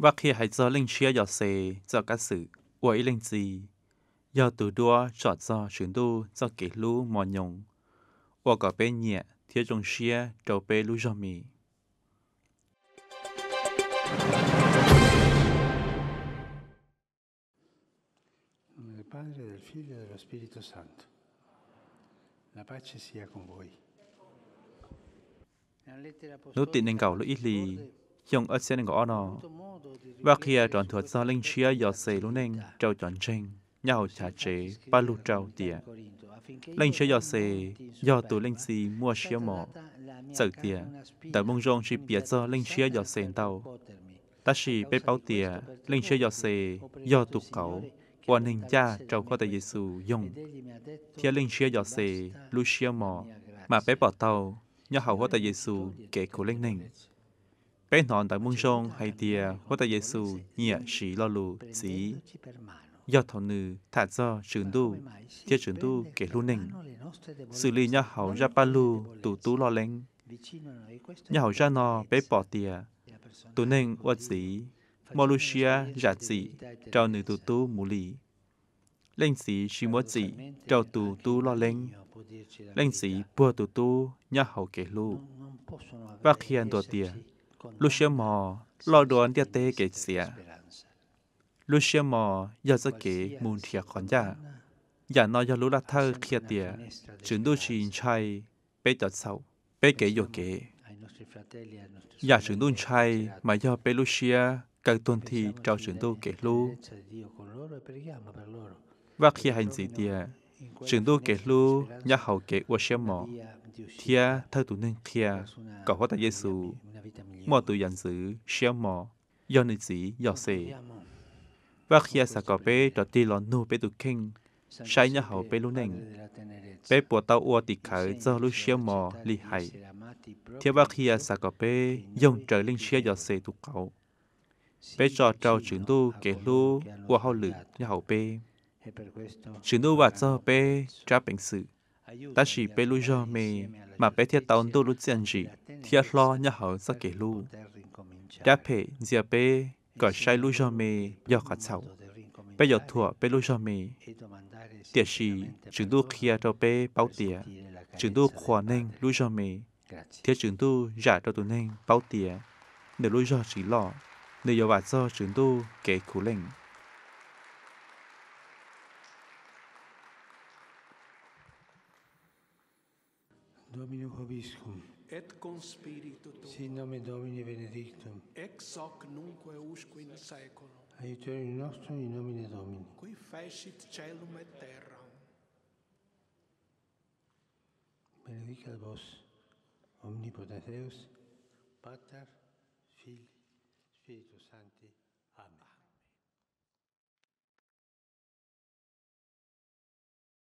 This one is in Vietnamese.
và khi hãy cho linh chia cho xe cho các sự quấy linh gì do từ đua chọn cho chuyển đu cho kỷ nhung và có bên nhẹ thiếu trong chia trâu bê lũ cho mì Padre, del cầu e lỗi lì hiong ở xe ngõ nó và khi chọn thuật do linh chia do xe luôn nên trâu chọn tranh nhau trả chế ba lụ trâu tỉa linh chia do xe do tù linh si mua chia mỏ sợ tỉa tại mông rong chỉ biết do linh chia do xe tàu ta chỉ bé báo tỉa linh chia do xe do tụ cầu quan hình cha trâu có tại Giêsu dùng thia linh chia do xe lu chia mỏ mà bé bỏ tàu nhớ hầu có tại Giêsu kể của linh nình Bên nón tại mông sông hay tiề, có tại Giêsu nhẹ sĩ lo lù sĩ do thọ nữ thả do trường tu thiết trường tu kể luôn nình xử lý nhà hậu ra ba lu tù tú lo lên nhà hậu ra nò bé bỏ tiề, tù nình uất sĩ Malaysia giả sĩ trao nữ tù tu mù lý lên sĩ chỉ mất sĩ trao tù tu lo lên lên sĩ bùa tù tu nhà hậu kể lu và khiên tù tiề. Luciamo lo đón địa tế kể xìa. Luciamo giờ giấc kể mùn thiệt còn dạ. Dạ nó giờ lúc là thơ kia tìa. Chúng tôi chỉ Chạy, bế chọt sâu, bế kể dồ kể. Dạ chúng tôi chai mà do bế Lucia các tuần thì trao chúng tôi kể lưu. Và khi hành gì tìa, chúng tôi kể lưu nhà hậu kể Luciamo. Thia thơ tụ nên thia, cậu hóa tại Giê-xu มอตุยันซือเชียวมออยนิี่าเคียสกอเปตตีลอนนูเปตุเข่งใช้ยาเหาเปลุเน่งเปปวดเตาอัวติดขาเจ้าลุเชียวมอลีไฮเทียบว่าเคียสกอเปย่งเจอเล่งเชียยอเซตุกเขาเปจอดเจ้าจึงดูเกลูว่าเขาหลือยาเหาเปจึงดูว่าเจ้าเปจะเป็นสื่อแต่สีเปลุยอเมมาเปเทียเตอนดูลุเซียนจี thiệt lo nhà hậu ra kể lu đã phê dìa bê có sai lu cho mê do cả sầu bây giờ thua bê lu cho mê tiệt sĩ chúng tôi kia cho bê bao tiệt chúng tôi khỏa nên lu cho mê thiết chúng tôi giả cho tụi nên bao tiệt để lu cho chỉ lo để giờ bà cho chúng tôi kể cú lệnh Domino Vobiscum. Et con spirito tuo. Sin nome Domini benedictum. Ex hoc nunque usque in Aiutare il nostro in nomine Domini. Qui fecit celum et terram. Benedica vos, omnipotenteus, Pater, Fili, Spiritus Sancti. Amen.